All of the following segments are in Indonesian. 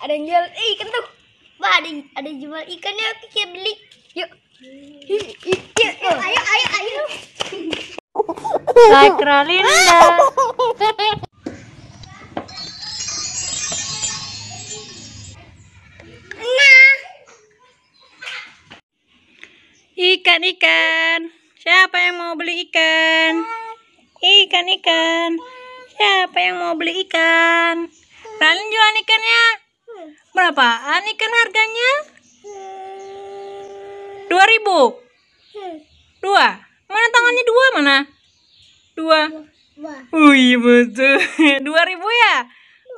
ada yang jual ikan tuh wah ada ada yang jual ikannya kita beli yuk yuk ayo ayo ayo Sakralinda nah ikan ikan siapa yang mau beli ikan ikan ikan siapa yang mau beli ikan Ralin jualan ikannya Berapaan ikan harganya? Hmm. dua ribu hmm. Dua Mana tangannya dua mana? Dua Wih betul dua ribu ya?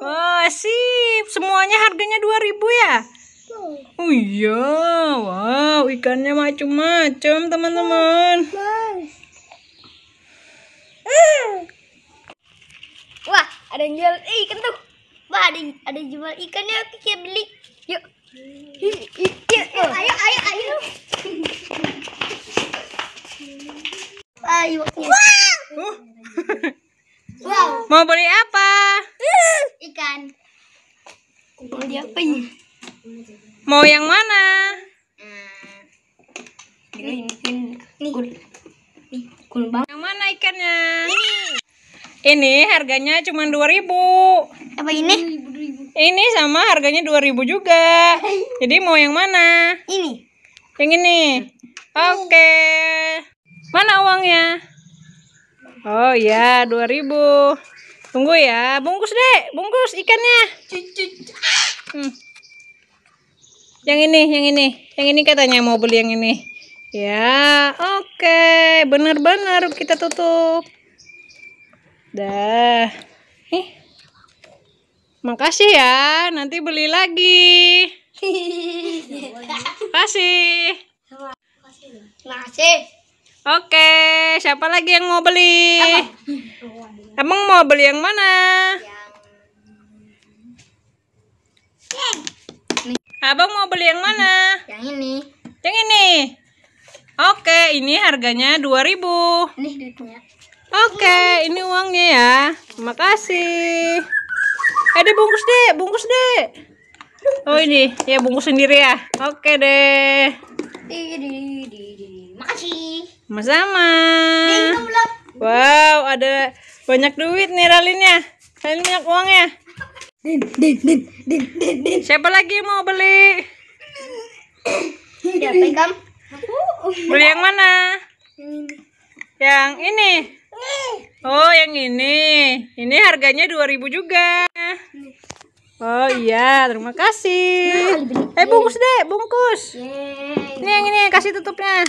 Wah oh, sip Semuanya harganya dua ribu ya? Oh iya Wow ikannya macam-macam teman-teman hmm. Wah ada yang jual ikan tuh Wah, ada ada jual ikan ya, kita beli. Yuk. ikan Ayo, ayo, ayo. Ayo. Wow. wow. Mau beli apa? Ikan. Mau beli apa ini? Mau yang mana? Ah. Ini, ini, ini. Yang mana ikannya? Ini. Ini harganya cuma 2000 apa ini ini sama harganya 2000 juga jadi mau yang mana ini yang ini oke okay. mana uangnya oh ya 2000 tunggu ya bungkus deh bungkus ikannya hmm. yang ini yang ini yang ini katanya mau beli yang ini ya oke okay. bener-bener kita tutup dah nih Makasih ya, nanti beli lagi. Kasih. Makasih. Oke, siapa lagi yang mau beli? Emang mau beli yang mana? Abang mau beli yang mana? Yang ini. Yang ini. Oke, ini harganya 2000. Ini duitnya. Oke, ini uangnya ya. Terima kasih. Ada bungkus deh, bungkus deh. Oh ini, ya bungkus sendiri ya. Oke deh. Makasih. Sama-sama. Wow, ada banyak duit nih Ralinnya. Ralin banyak uang ya. Din, din, din, din, din, Siapa lagi mau beli? Siapa kamu? Beli yang mana? Yang ini. Oh, yang ini. Ini harganya 2000 juga. Oh iya, terima kasih. eh bungkus deh, bungkus. Ini yang ini kasih tutupnya.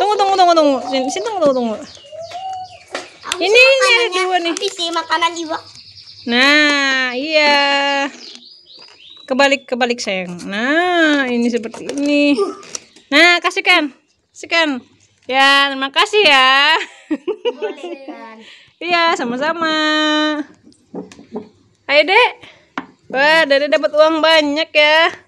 Tunggu tunggu tunggu tunggu. Sini, sini tunggu tunggu tunggu. Ini ini ada dua nih. Isi makanan juga. Nah, iya. Kebalik kebalik sayang. Nah, ini seperti ini. Nah, kasihkan. Kasihkan. Ya, terima kasih ya. iya, sama-sama. Ayo, Dek. Wah, Dede dapat uang banyak ya.